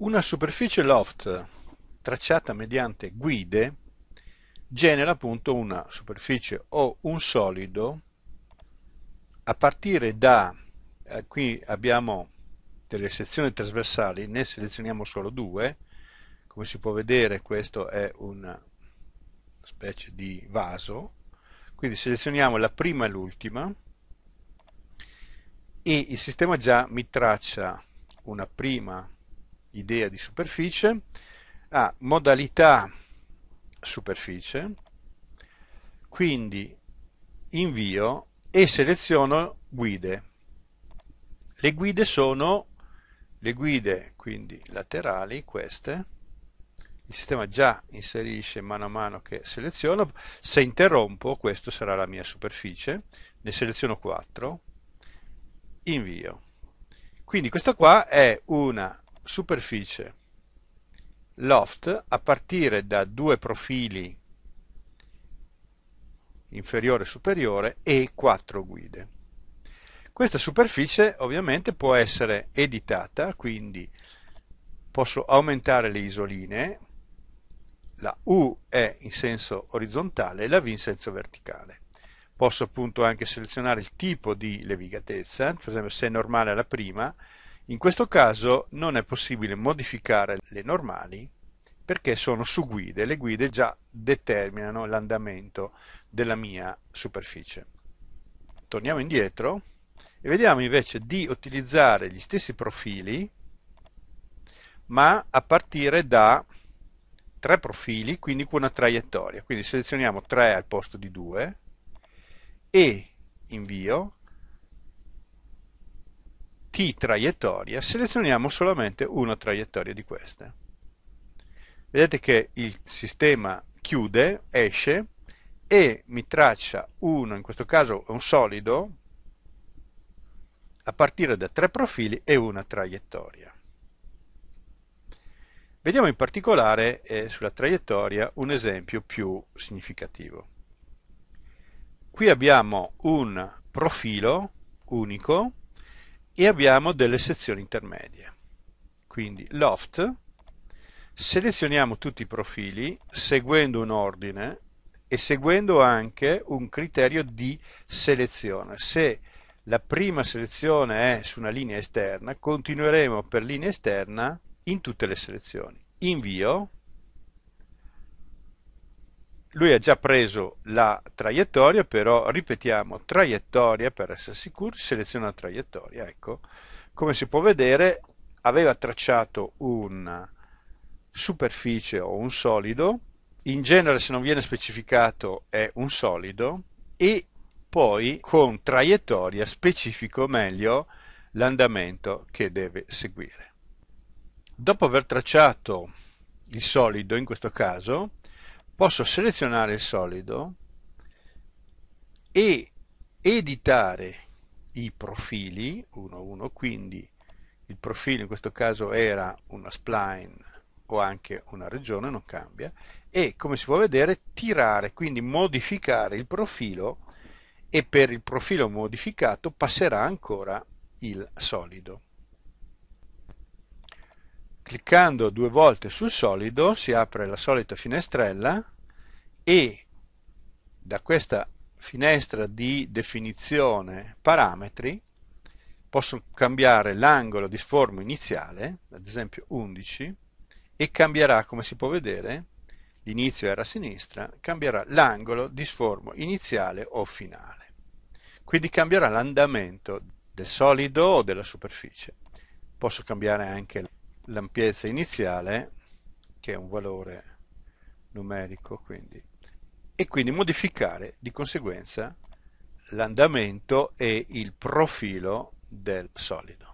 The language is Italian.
Una superficie loft tracciata mediante guide genera appunto una superficie o un solido a partire da eh, qui abbiamo delle sezioni trasversali ne selezioniamo solo due come si può vedere questo è una specie di vaso quindi selezioniamo la prima e l'ultima e il sistema già mi traccia una prima idea di superficie, a modalità superficie, quindi invio e seleziono guide. Le guide sono le guide quindi laterali, queste, il sistema già inserisce mano a mano che seleziono, se interrompo questa sarà la mia superficie, ne seleziono 4, invio. Quindi questa qua è una Superficie Loft a partire da due profili inferiore e superiore e quattro guide. Questa superficie ovviamente può essere editata, quindi posso aumentare le isoline, la U è in senso orizzontale e la V in senso verticale. Posso appunto anche selezionare il tipo di levigatezza, per esempio se è normale la prima, in questo caso non è possibile modificare le normali perché sono su guide, le guide già determinano l'andamento della mia superficie. Torniamo indietro e vediamo invece di utilizzare gli stessi profili ma a partire da tre profili, quindi con una traiettoria. Quindi selezioniamo 3 al posto di 2 e invio traiettoria, selezioniamo solamente una traiettoria di queste. Vedete che il sistema chiude, esce e mi traccia uno, in questo caso un solido, a partire da tre profili e una traiettoria. Vediamo in particolare eh, sulla traiettoria un esempio più significativo. Qui abbiamo un profilo unico e abbiamo delle sezioni intermedie. Quindi loft, selezioniamo tutti i profili seguendo un ordine e seguendo anche un criterio di selezione. Se la prima selezione è su una linea esterna, continueremo per linea esterna in tutte le selezioni. Invio, lui ha già preso la traiettoria, però ripetiamo traiettoria per essere sicuri, seleziona la traiettoria, ecco, come si può vedere aveva tracciato una superficie o un solido, in genere se non viene specificato è un solido e poi con traiettoria specifico meglio l'andamento che deve seguire. Dopo aver tracciato il solido in questo caso, posso selezionare il solido e editare i profili 1 1 quindi il profilo in questo caso era una spline o anche una regione non cambia e come si può vedere tirare quindi modificare il profilo e per il profilo modificato passerà ancora il solido cliccando due volte sul solido si apre la solita finestrella e da questa finestra di definizione parametri posso cambiare l'angolo di sformo iniziale, ad esempio 11, e cambierà, come si può vedere, l'inizio era a sinistra, cambierà l'angolo di sformo iniziale o finale. Quindi cambierà l'andamento del solido o della superficie. Posso cambiare anche la l'ampiezza iniziale che è un valore numerico quindi e quindi modificare di conseguenza l'andamento e il profilo del solido